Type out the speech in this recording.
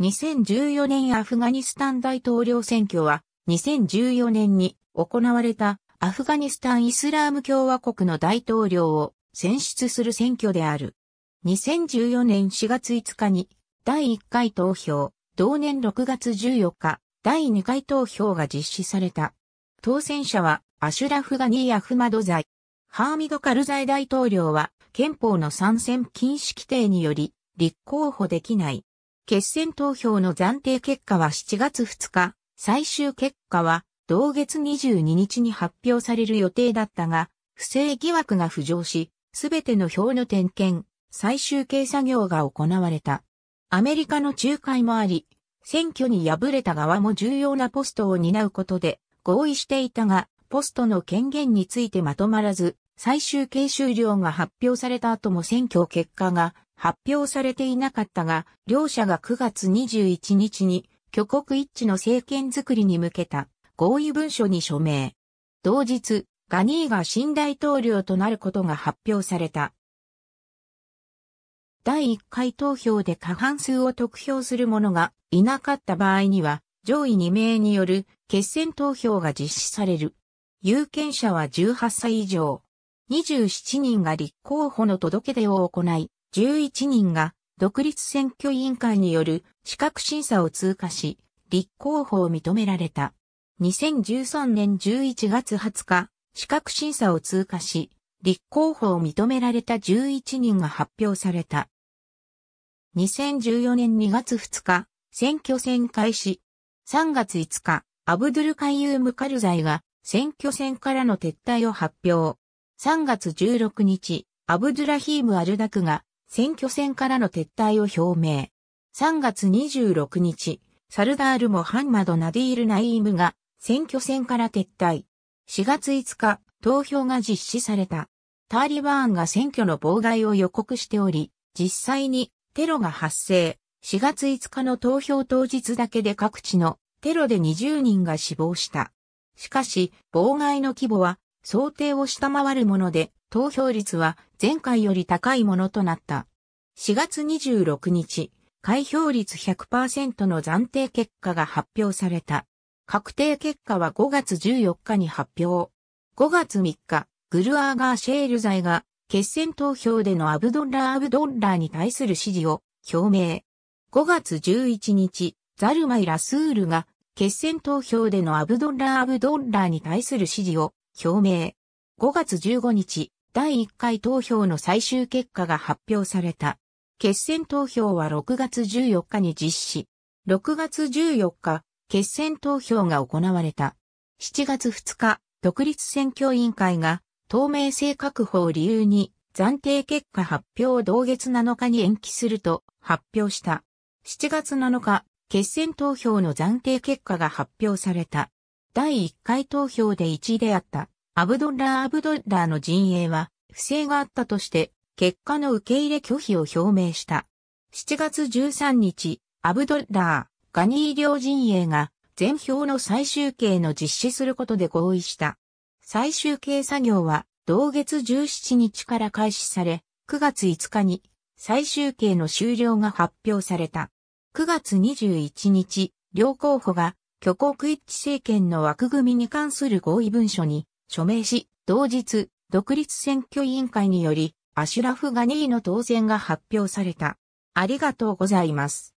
2014年アフガニスタン大統領選挙は、2014年に行われたアフガニスタンイスラーム共和国の大統領を選出する選挙である。2014年4月5日に第1回投票、同年6月14日、第2回投票が実施された。当選者はアシュラフガニー・アフマドザイ。ハーミド・カルザイ大統領は憲法の参戦禁止規定により立候補できない。決選投票の暫定結果は7月2日、最終結果は同月22日に発表される予定だったが、不正疑惑が浮上し、すべての票の点検、最終計作業が行われた。アメリカの仲介もあり、選挙に敗れた側も重要なポストを担うことで合意していたが、ポストの権限についてまとまらず、最終形終了が発表された後も選挙結果が発表されていなかったが、両者が9月21日に挙国一致の政権づくりに向けた合意文書に署名。同日、ガニーが新大統領となることが発表された。第1回投票で過半数を得票する者がいなかった場合には、上位2名による決選投票が実施される。有権者は18歳以上。27人が立候補の届け出を行い、11人が独立選挙委員会による資格審査を通過し、立候補を認められた。2013年11月20日、資格審査を通過し、立候補を認められた11人が発表された。2014年2月2日、選挙戦開始。3月5日、アブドゥルカイユーム・カルザイが選挙戦からの撤退を発表。3月16日、アブドゥラヒーム・アルダクが選挙戦からの撤退を表明。3月26日、サルダール・モハンマド・ナディール・ナイームが選挙戦から撤退。4月5日、投票が実施された。ターリバーンが選挙の妨害を予告しており、実際にテロが発生。4月5日の投票当日だけで各地のテロで20人が死亡した。しかし、妨害の規模は想定を下回るもので、投票率は前回より高いものとなった。4月26日、開票率100%の暫定結果が発表された。確定結果は5月14日に発表。5月3日、グルアーガー・シェール罪が決選投票でのアブドッラ・ー・アブドッラーに対する支持を表明。5月11日、ザルマイ・ラスールが決選投票でのアブドッラ・ー・アブドッラーに対する支持を表明。5月15日、第1回投票の最終結果が発表された。決選投票は6月14日に実施。6月14日、決選投票が行われた。7月2日、独立選挙委員会が透明性確保を理由に暫定結果発表を同月7日に延期すると発表した。7月7日、決選投票の暫定結果が発表された。第1回投票で1位であった。アブドッラー・アブドッラーの陣営は不正があったとして結果の受け入れ拒否を表明した。7月13日、アブドッラー、ガニー両陣営が全票の最終形の実施することで合意した。最終形作業は同月17日から開始され、9月5日に最終形の終了が発表された。9月21日、両候補が挙国一致政権の枠組みに関する合意文書に署名し、同日、独立選挙委員会により、アシュラフ・ガニーの当選が発表された。ありがとうございます。